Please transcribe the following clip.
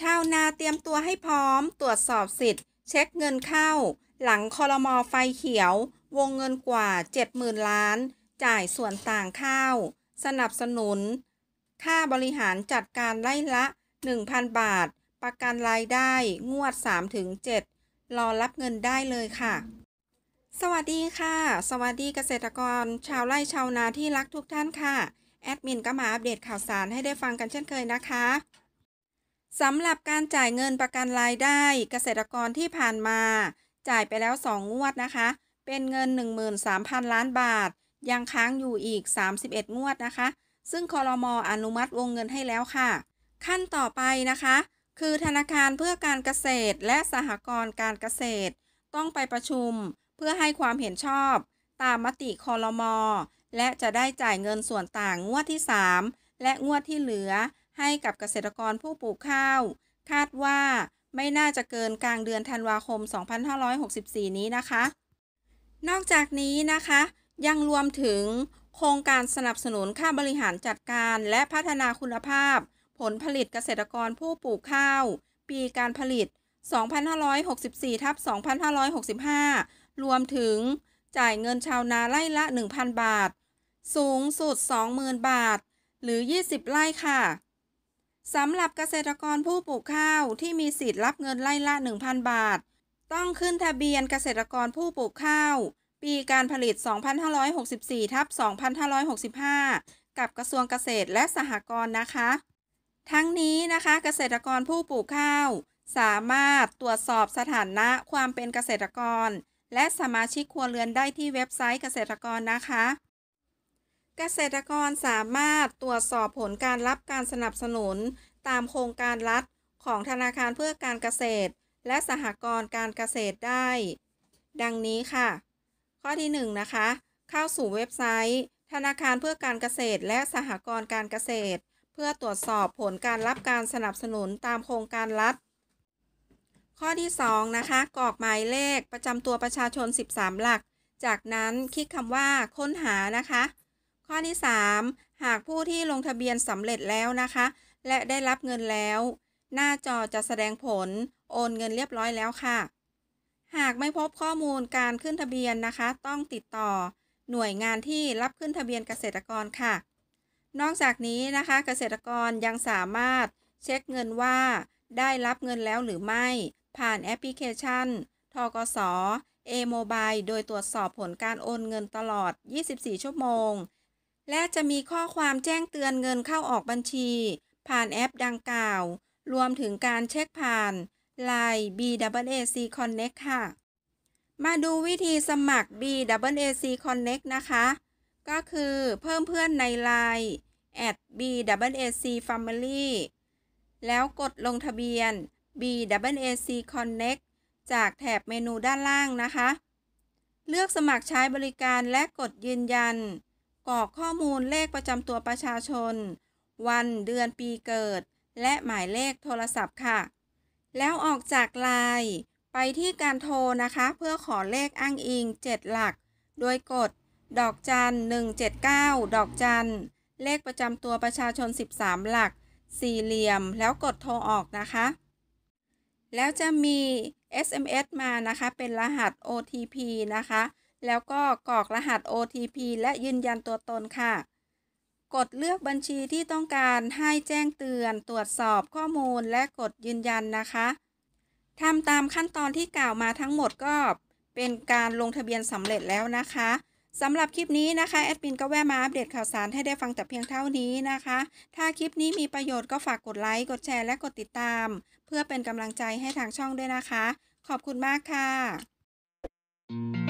ชาวนาเตรียมตัวให้พร้อม ตรวจสอบสิทธิ์ เช็คเงินเข้า หลังคอรมอไฟเขียว วงเงินกว่า 70,000 ล้าน จ่ายส่วนต่างข้าว สนับสนุน ค่าบริหารจัดการไล่ละ 1,000 บาท ประกันรายได้งวด 3-7รอรับเงินได้เลยค่ะ สวัสดีค่ะ สวัสดีเกษตรกร ชาวไร่ชาวนาที่รักทุกท่านค่ะ แอดมินก็มาอัปเดตข่าวสารให้ได้ฟังกันเช่นเคยนะคะสำหรับการจ่ายเงินประกันรายได้ เกษตรกรที่ผ่านมา จ่ายไปแล้ว 2 งวดนะคะ เป็นเงิน 13,000 ล้านบาท ยังค้างอยู่อีก 31 งวดนะคะ ซึ่งคอรมออนุมัติวงเงินให้แล้วค่ะ ขั้นต่อไปนะคะ คือธนาคารเพื่อการเกษตรและสหกรณ์การเกษตร ต้องไปประชุมเพื่อให้ความเห็นชอบ ตามมติคอรมอและจะได้จ่ายเงินส่วนต่างงวดที่ 3 และงวดที่เหลือให้กับเกษตรกรผู้ปลูกข้าว คาดว่าไม่น่าจะเกินกลางเดือนธันวาคม 2564 นี้นะคะ นอกจากนี้นะคะ ยังรวมถึงโครงการสนับสนุนค่าบริหารจัดการและพัฒนาคุณภาพ ผลผลิตเกษตรกรผู้ปลูกข้าว ปีการผลิต 2564 ทับ2565 รวมถึง จ่ายเงินชาวนาไร่ละ 1,000 บาท สูงสุด 20,000 บาท หรือ 20ไร่ค่ะสำหรับเกษตรกรผู้ปลูกข้าว ที่มีสิทธิ์รับเงินไล่ละ 1,000 บาท ต้องขึ้นทะเบียนเกษตรกรผู้ปลูกข้าวปีการผลิต 2564ทับ2565 กับกระทรวงเกษตรและสหกรณ์นะคะ ทั้งนี้นะคะ เกษตรกรผู้ปลูกข้าว สามารถตรวจสอบสถานะความเป็นเกษตรกร และสมาชิกครัวเรือนได้ที่เว็บไซต์เกษตรกรนะคะเกษตรกรสามารถตรวจสอบผลการรับการสนับสนุน ตามโครงการรัฐของธนาคารเพื่อการเกษตร และสหกรณ์การเกษตรได้ ดังนี้ค่ะ ข้อที่ 1 นะคะ เข้าสู่เว็บไซต์ ธนาคารเพื่อการเกษตรและสหกรณ์การเกษตร เพื่อตรวจสอบผลการรับการสนับสนุนตามโครงการรัฐ ข้อที่ 2 นะคะกรอกหมายเลขประจำตัวประชาชน 13 หลัก จากนั้นคลิกคำว่า ค้นหานะคะข้อที่ 3 หากผู้ที่ลงทะเบียนสำเร็จแล้วนะคะ และได้รับเงินแล้ว หน้าจอจะแสดงผลโอนเงินเรียบร้อยแล้วค่ะ หากไม่พบข้อมูลการขึ้นทะเบียนนะคะ ต้องติดต่อ หน่วยงานที่รับขึ้นทะเบียนเกษตรกรค่ะ นอกจากนี้นะคะเกษตรกรยังสามารถเช็คเงินว่า ได้รับเงินแล้วหรือไม่ ผ่านแอปพลิเคชัน ทกสเอโมบายโดยตรวจสอบผลการโอนเงินตลอด 24 ชั่วโมงและจะมีข้อความแจ้งเตือนเงินเข้าออกบัญชี ผ่านแอปดังกล่าว รวมถึงการเช็คผ่าน Line BWAC Connect ค่ะ มาดูวิธีสมัคร BWAC Connect นะคะ ก็คือเพิ่มเพื่อนใน Line BWAC Family แล้วกดลงทะเบียน BWAC Connect จากแถบเมนูด้านล่างนะคะ เลือกสมัครใช้บริการและกดยืนยันกรอกข้อมูลเลขประจำตัวประชาชนวันเดือนปีเกิด และหมายเลขโทรศัพท์ค่ะ แล้วออกจากไลน์ไปที่การโทรนะคะ เพื่อขอเลขอ้างอิง 7 หลัก โดยกด ดอกจัน 179 ดอกจัน เลขประจำตัวประชาชน 13 หลักสี่เหลี่ยม แล้วกดโทรออกนะคะ แล้วจะมี SMS มานะคะเป็นรหัส OTP นะคะแล้วก็กรอกรหัส OTP และยืนยันตัวตนค่ะ กดเลือกบัญชีที่ต้องการให้แจ้งเตือน ตรวจสอบข้อมูลและกดยืนยันนะคะ ทำตามขั้นตอนที่กล่าวมาทั้งหมดก็เป็นการลงทะเบียนสำเร็จแล้วนะคะ สำหรับคลิปนี้นะคะ แอดมินก็แวะมาอัปเดตข่าวสารให้ได้ฟังแต่เพียงเท่านี้นะคะ ถ้าคลิปนี้มีประโยชน์ก็ฝากกดไลค์ กดแชร์ และกดติดตาม เพื่อเป็นกำลังใจให้ทางช่องด้วยนะคะ ขอบคุณมากค่ะ